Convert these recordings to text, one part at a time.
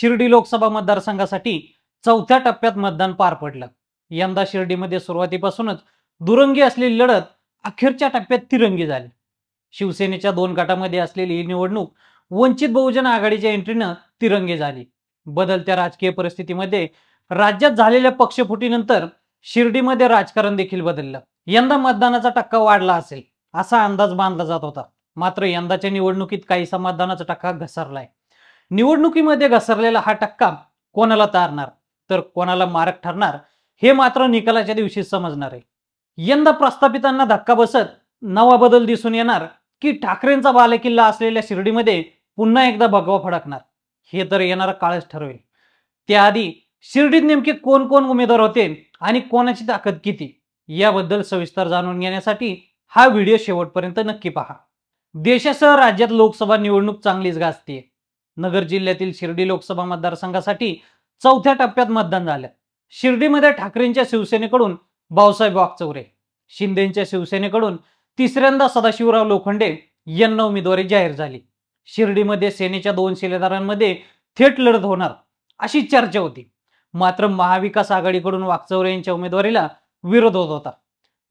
शिर्डी लोकसभा मतदारसंघासाठी चौथ्या टप्प्यात मतदान पार पडलं यंदा शिर्डीमध्ये सुरुवातीपासूनच दुरंगी असलेली लढत अखेरच्या टप्प्यात तिरंगी झाली शिवसेनेच्या दोन गटामध्ये असलेली ही निवडणूक वंचित बहुजन आघाडीच्या एंट्रीनं तिरंगी झाली बदलत्या राजकीय परिस्थितीमध्ये राज्यात झालेल्या पक्षफुटीनंतर शिर्डीमध्ये राजकारण देखील बदललं यंदा मतदानाचा टक्का वाढला असेल असा अंदाज बांधला जात होता मात्र यंदाच्या निवडणुकीत काहीसा मतदानाचा टक्का घसरलाय निवडणुकीमध्ये घसरलेला हा टक्का कोणाला तारणार तर कोणाला मारक ठरणार हे मात्र निकालाच्या दिवशी समजणार आहे यंदा प्रस्थापितांना धक्का बसत नवा बदल दिसून येणार की ठाकरेंचा बालेकिल्ला असलेल्या शिर्डीमध्ये पुन्हा एकदा भगवा फडकणार हे तर येणार काळच ठरवेल त्याआधी शिर्डीत नेमके कोण कोण उमेदवार होते आणि कोणाची ताकद किती याबद्दल सविस्तर जाणून घेण्यासाठी हा व्हिडिओ शेवटपर्यंत नक्की पहा देशासह राज्यात लोकसभा निवडणूक चांगलीच गाजते नगर जिल्ह्यातील शिर्डी लोकसभा मतदारसंघासाठी चौथ्या टप्प्यात मतदान झालं शिर्डीमध्ये ठाकरेंच्या शिवसेनेकडून भाऊसाहेब वाकचौरे शिंदेच्या शिवसेनेकडून तिसऱ्यांदा सदाशिवराव लोखंडे यांना उमेदवारी जाहीर झाली शिर्डीमध्ये सेनेच्या दोन शिलेदारांमध्ये थेट लढत होणार अशी चर्चा होती मात्र महाविकास आघाडीकडून वाकचौरे यांच्या उमेदवारीला विरोध होत होता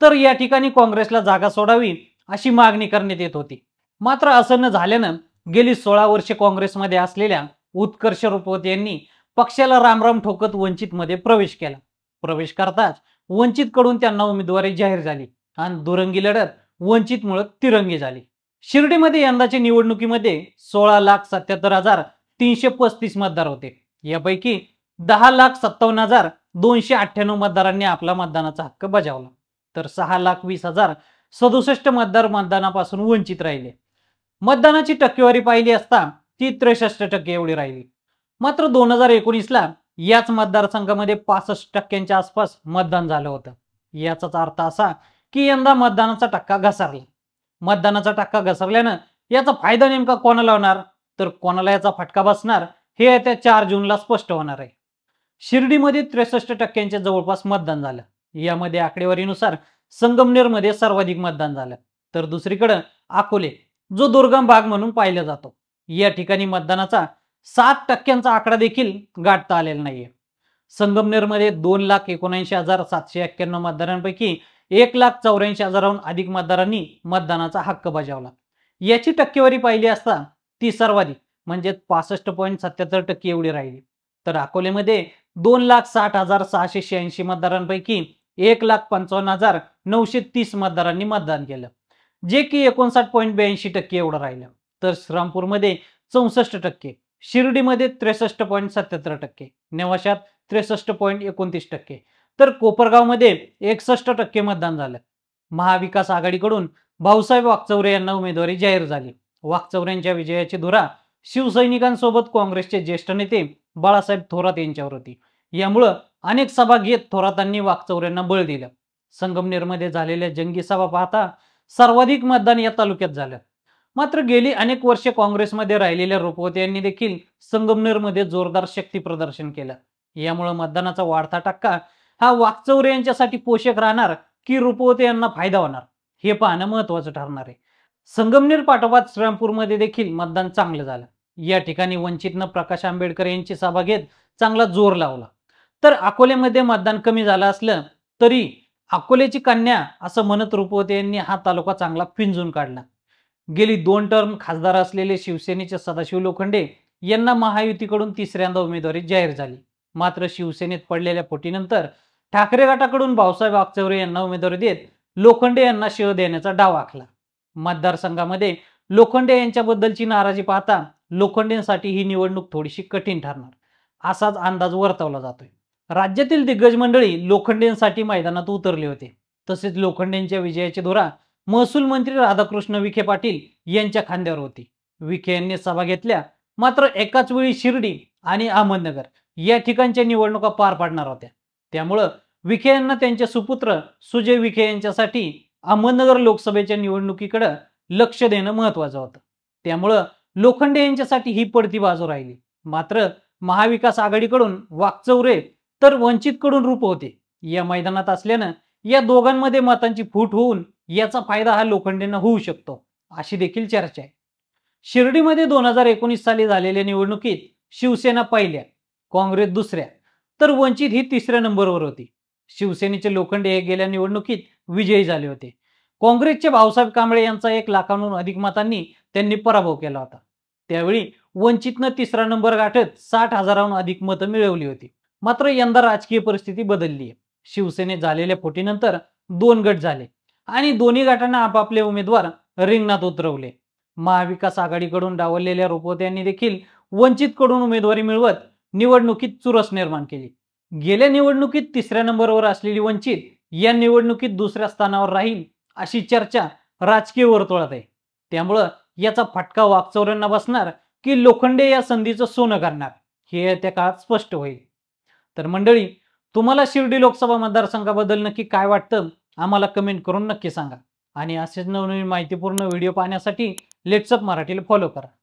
तर या ठिकाणी काँग्रेसला जागा सोडावी अशी मागणी करण्यात येत होती मात्र असं न झाल्यानं गेली सोळा वर्षे काँग्रेसमध्ये असलेल्या उत्कर्ष रुपवत यांनी पक्षाला रामराम ठोकत वंचितमध्ये प्रवेश केला प्रवेश करताच वंचितकडून त्यांना उमेदवारी जाहीर झाली आणि दुरंगी लढत वंचितमुळे तिरंगी झाली शिर्डीमध्ये यंदाच्या निवडणुकीमध्ये सोळा लाख सत्याहत्तर हजार तीनशे पस्तीस मतदार होते यापैकी दहा लाख सत्तावन्न हजार दोनशे अठ्ठ्याण्णव मतदारांनी आपला मतदानाचा हक्क बजावला तर सहा लाख वीस हजार सदुसष्ट मतदार मतदानापासून वंचित राहिले मतदानाची टक्केवारी पाहिली असता ती त्रेसष्ट टक्के एवढी राहिली मात्र दोन हजार एकोणीसला याच मतदारसंघामध्ये पासष्ट टक्क्यांच्या आसपास मतदान झालं होतं याचाच अर्थ असा की यंदा मतदानाचा टक्का घसरला मतदानाचा टक्का घसरल्यानं याचा फायदा नेमका कोणाला होणार तर कोणाला याचा फटका बसणार हे येत्या चार जूनला स्पष्ट होणार आहे शिर्डीमध्ये त्रेसष्ट टक्क्यांच्या जवळपास मतदान झालं यामध्ये आकडेवारीनुसार संगमनेरमध्ये सर्वाधिक मतदान झालं तर दुसरीकडं अकोले जो दुर्गम भाग म्हणून पाहिला जातो या ठिकाणी मतदानाचा सात टक्क्यांचा आकडा देखील गाठता आलेला नाहीये संगमनेरमध्ये दोन लाख एकोणऐंशी हजार सातशे एक्क्याण्णव मतदारांपैकी एक लाख चौऱ्याऐंशी हजाराहून अधिक मतदारांनी मतदानाचा हक्क बजावला याची टक्केवारी पाहिली असता ती सर्वाधिक म्हणजे पासष्ट पॉईंट सत्याहत्तर टक्के एवढी राहिली तर अकोलेमध्ये दोन लाख साठ हजार सहाशे शहाऐंशी मतदारांपैकी एक लाख पंचावन्न हजार नऊशे तीस मतदारांनी मतदान केलं जे की एकोणसाठ पॉईंट ब्याऐंशी टक्के एवढं राहिलं तर श्रीरामपूरमध्ये चौसष्ट टक्के शिर्डीमध्ये त्रेसष्ट पॉईंट सत्याहत्तर टक्के नेवाशात त्रेसष्ट पॉईंट एकोणतीस टक्के तर कोपरगावमध्ये एकसष्ट टक्के मतदान झालं महाविकास आघाडीकडून भाऊसाहेब वाकचौरे यांना उमेदवारी जाहीर झाली वाकचौऱ्यांच्या विजयाची धुरा शिवसैनिकांसोबत काँग्रेसचे ज्येष्ठ नेते बाळासाहेब थोरात यांच्यावर होती यामुळं अनेक सभा घेत थोरातांनी वाकचौऱ्यांना बळ दिलं संगमनेरमध्ये झालेल्या जंगी सभा पाहता सर्वाधिक मतदान या तालुक्यात झालं मात्र गेली अनेक वर्षे काँग्रेसमध्ये राहिलेल्या रुपवते यांनी देखील संगमनेरमध्ये जोरदार शक्ती प्रदर्शन केलं यामुळे मतदानाचा वाढता टक्का हा वाकचौरे यांच्यासाठी पोषक राहणार की रुपवते यांना फायदा होणार हे पाहणं महत्वाचं ठरणार आहे संगमनेर पाठोपाठ श्रीरामपूरमध्ये देखील मतदान चांगलं झालं या ठिकाणी वंचितनं प्रकाश आंबेडकर यांची सभा घेत चांगला जोर लावला तर अकोल्यामध्ये मतदान कमी झालं असलं तरी अकोल्याची कन्या असं म्हणत रुपवते यांनी हा तालुका चांगला फिंजून काढला गेली दोन टर्म खासदार असलेले शिवसेनेचे सदाशिव लोखंडे यांना महायुतीकडून तिसऱ्यांदा उमेदवारी जाहीर झाली मात्र शिवसेनेत पडलेल्या पोटीनंतर ठाकरे गटाकडून भाऊसाहेब वागचौरे यांना उमेदवारी देत लोखंडे यांना शिव देण्याचा डाव आखला मतदारसंघामध्ये लोखंडे यांच्याबद्दलची नाराजी पाहता लोखंडेंसाठी ही निवडणूक थोडीशी कठीण ठरणार असाच अंदाज वर्तवला जातोय राज्यातील दिग्गज मंडळी लोखंडेंसाठी मैदानात उतरले होते तसेच लोखंडेंच्या विजयाची धुरा महसूल मंत्री राधाकृष्ण विखे पाटील यांच्या खांद्यावर होती विखे यांनी सभा घेतल्या मात्र एकाच वेळी शिर्डी आणि अहमदनगर या ठिकाणच्या निवडणुका पार पाडणार होत्या त्यामुळं विखे यांना त्यांचे सुपुत्र सुजय विखे यांच्यासाठी अहमदनगर लोकसभेच्या निवडणुकीकडं लक्ष देणं महत्वाचं होतं त्यामुळं लोखंडे यांच्यासाठी ही पडती बाजू राहिली मात्र महाविकास आघाडीकडून वाकचौरे तर वंचितकडून रूप होते या मैदानात असल्यानं या दोघांमध्ये मतांची फूट होऊन याचा फायदा हा लोखंडेंना होऊ शकतो अशी देखील चर्चा आहे शिर्डीमध्ये दोन हजार एकोणीस साली झालेल्या निवडणुकीत शिवसेना पहिल्या काँग्रेस दुसऱ्या तर वंचित ही तिसऱ्या नंबरवर होती शिवसेनेचे लोखंडे हे गेल्या निवडणुकीत विजयी झाले होते काँग्रेसचे भाऊसाहेब कांबळे यांचा एक लाखांहून अधिक मतांनी त्यांनी पराभव केला होता त्यावेळी वंचितनं तिसरा नंबर गाठत साठ हजाराहून अधिक मतं मिळवली होती मात्र यंदा राजकीय परिस्थिती बदलली आहे शिवसेनेत झालेल्या फोटीनंतर दोन गट झाले आणि दोन्ही गटांना आपापले उमेदवार रिंगणात उतरवले महाविकास आघाडीकडून डावललेल्या रोपवत यांनी देखील वंचितकडून उमेदवारी मिळवत निवडणुकीत चुरस निर्माण केली गेल्या निवडणुकीत तिसऱ्या नंबरवर असलेली वंचित या निवडणुकीत दुसऱ्या स्थानावर राहील अशी चर्चा राजकीय वर्तुळात आहे त्यामुळं याचा फटका वाकचौऱ्यांना बसणार की लोखंडे या संधीचं सोनं करणार हे त्या काळात स्पष्ट होईल तर मंडळी तुम्हाला शिर्डी लोकसभा मतदारसंघाबद्दल नक्की काय वाटतं आम्हाला कमेंट करून नक्की सांगा आणि असेच नवनवीन माहितीपूर्ण व्हिडिओ पाहण्यासाठी लेट्सअप मराठीला फॉलो करा